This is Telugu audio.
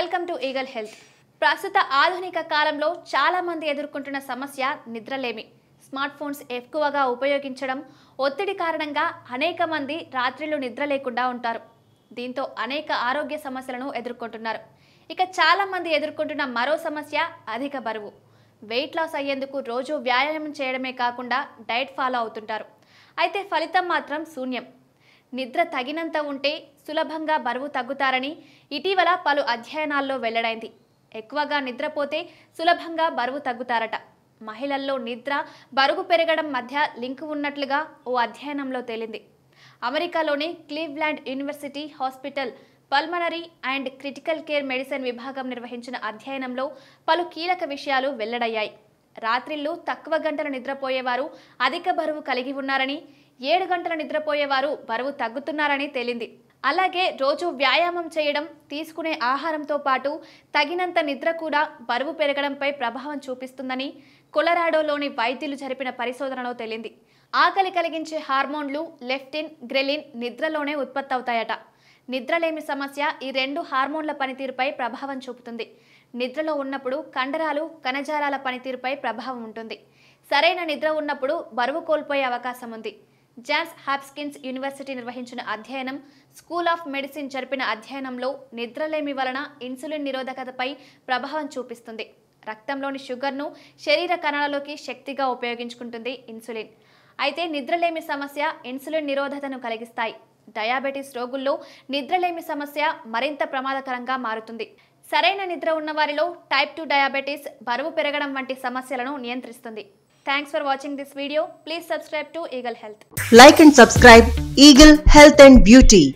వెల్కమ్ టు ఈగల్ హెల్త్ ప్రస్తుత ఆధునిక కాలంలో చాలామంది ఎదుర్కొంటున్న సమస్య నిద్రలేమి స్మార్ట్ ఫోన్స్ ఎక్కువగా ఉపయోగించడం ఒత్తిడి కారణంగా అనేక మంది రాత్రిళ్ళు నిద్ర లేకుండా ఉంటారు దీంతో అనేక ఆరోగ్య సమస్యలను ఎదుర్కొంటున్నారు ఇక చాలామంది ఎదుర్కొంటున్న మరో సమస్య అధిక బరువు వెయిట్ లాస్ అయ్యేందుకు రోజు వ్యాయామం చేయడమే కాకుండా డైట్ ఫాలో అవుతుంటారు అయితే ఫలితం మాత్రం శూన్యం నిద్ర తగినంత ఉంటే సులభంగా బరువు తగ్గుతారని ఇటీవల పలు అధ్యయనాల్లో వెల్లడైంది ఎక్కువగా నిద్రపోతే సులభంగా బరువు తగ్గుతారట మహిళల్లో నిద్ర బరువు పెరగడం మధ్య లింక్ ఉన్నట్లుగా ఓ అధ్యయనంలో తేలింది అమెరికాలోని Cleveland university hospital pulmonary and critical care medicine విభాగం నిర్వహించిన అధ్యయనంలో పలు కీలక విషయాలు వెల్లడయ్యాయి రాత్రిళ్ళు తక్కువ గంటలు నిద్రపోయేవారు అధిక బరువు కలిగి ఉన్నారని ఏడు గంటలు నిద్రపోయేవారు బరువు తగ్గుతున్నారని తేలింది అలాగే రోజు వ్యాయామం చేయడం తీసుకునే ఆహారంతో పాటు తగినంత నిద్ర కూడా బరువు పెరగడంపై ప్రభావం చూపిస్తుందని కొలరాడోలోని వైద్యులు జరిపిన పరిశోధనలో తేలింది ఆకలి కలిగించే హార్మోన్లు లెఫ్టిన్ గ్రెలిన్ నిద్రలోనే ఉత్పత్తి అవుతాయట నిద్రలేమి సమస్య ఈ రెండు హార్మోన్ల పనితీరుపై ప్రభావం చూపుతుంది నిద్రలో ఉన్నప్పుడు కండరాలు కణజాలాల పనితీరుపై ప్రభావం ఉంటుంది సరైన నిద్ర ఉన్నప్పుడు బరువు కోల్పోయే అవకాశం ఉంది జాన్స్ హాప్స్కిన్స్ యూనివర్సిటీ నిర్వహించిన అధ్యయనం స్కూల్ ఆఫ్ మెడిసిన్ జరిపిన అధ్యయనంలో నిద్రలేమి వలన ఇన్సులిన్ నిరోధకతపై ప్రభావం చూపిస్తుంది రక్తంలోని షుగర్ను శరీర కణాలలోకి శక్తిగా ఉపయోగించుకుంటుంది ఇన్సులిన్ అయితే నిద్రలేమి సమస్య ఇన్సులిన్ నిరోధతను కలిగిస్తాయి డయాబెటీస్ రోగుల్లో నిద్రలేమి సమస్య మరింత ప్రమాదకరంగా మారుతుంది సరైన నిద్ర ఉన్నవారిలో టైప్ టూ డయాబెటీస్ బరువు పెరగడం వంటి సమస్యలను నియంత్రిస్తుంది thanks for watching this video please subscribe to Eagle health like and subscribe Eagle health and beauty